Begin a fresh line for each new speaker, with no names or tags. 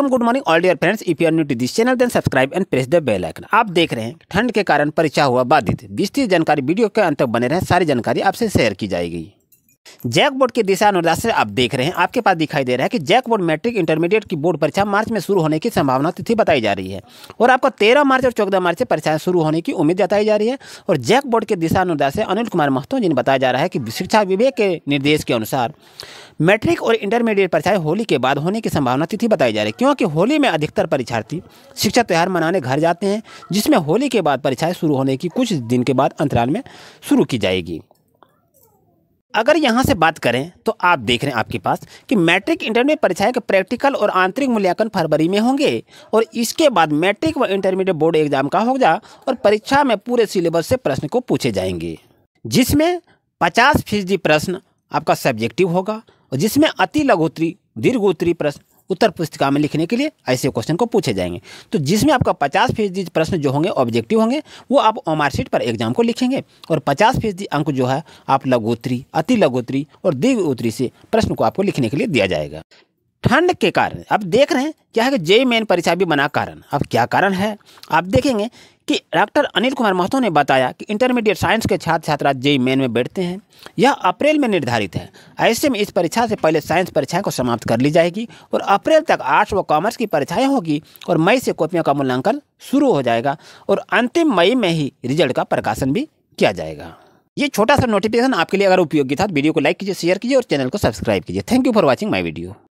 welcome good morning all dear friends if you new to this channel then subscribe and press the bell icon आप देख रहे हैं ठंड के कारण परीक्षा हुआ बाधित विस्तृत जानकारी वीडियो के अंत तक बने रहे सारी जानकारी आपसे शेयर की जाएगी जैक बोर्ड के दिशा निर्देश आप देख रहे हैं आपके पास दिखाई दे रहा है कि जैक बोर्ड मैट्रिक इंटरमीडिएट की बोर्ड परीक्षा मार्च में शुरू होने की संभावना तिथि बताई जा रही है और आपको तेरह मार्च और चौदह मार्च से परीक्षाएं शुरू होने की उम्मीद जताई जा रही है और जैक बोर्ड के दिशा निर्देश अनिल कुमार महतो जिन्हें बताया जा रहा है कि शिक्षा विभाग के निर्देश के अनुसार मैट्रिक और इंटरमीडिएट परीक्षाएं होली के बाद होने की संभावना तिथि बताई जा रही है क्योंकि होली में अधिकतर परीक्षार्थी शिक्षा त्यौहार मनाने घर जाते हैं जिसमें होली के बाद परीक्षाएं शुरू होने की कुछ दिन के बाद अंतराल में शुरू की जाएगी अगर यहाँ से बात करें तो आप देख रहे हैं आपके पास कि मैट्रिक इंटरमीडिएट परीक्षाएं के प्रैक्टिकल और आंतरिक मूल्यांकन फरवरी में होंगे और इसके बाद मैट्रिक व इंटरमीडिएट बोर्ड एग्जाम का होगा और परीक्षा में पूरे सिलेबस से प्रश्न को पूछे जाएंगे जिसमें पचास फीसदी प्रश्न आपका सब्जेक्टिव होगा और जिसमें अति लघुत्री दीर्घोत्तरी प्रश्न उत्तर पुस्तिका में लिखने के लिए ऐसे क्वेश्चन को पूछे जाएंगे तो जिसमें आपका पचास फीसदी प्रश्न जो होंगे ऑब्जेक्टिव होंगे वो आप ओमार पर एग्जाम को लिखेंगे और पचास फीसदी अंक जो है आप लघुत्री अति लघुत्री और दीर्घ उत्तरी से प्रश्न को आपको लिखने के लिए दिया जाएगा ठंड के कारण अब देख रहे हैं क्या है कि जे मेन परीक्षा भी बना कारण अब क्या कारण है आप देखेंगे कि डॉक्टर अनिल कुमार महतो ने बताया कि इंटरमीडिएट साइंस के छात्र छात्रा जे मेन में बैठते हैं यह अप्रैल में निर्धारित है ऐसे में इस परीक्षा से पहले साइंस परीक्षाएं को समाप्त कर ली जाएगी और अप्रैल तक आर्ट्स व कॉमर्स की परीक्षाएं होगी और मई से कॉपियों का मूल्यांकन शुरू हो जाएगा और अंतिम मई में ही रिजल्ट का प्रकाशन भी किया जाएगा ये छोटा सा नोटिफिकेशन आपके लिए अगर उपयोगी था तो वीडियो को लाइक कीजिए शेयर कीजिए और चैनल को सब्सक्राइब कीजिए thank you for watching my video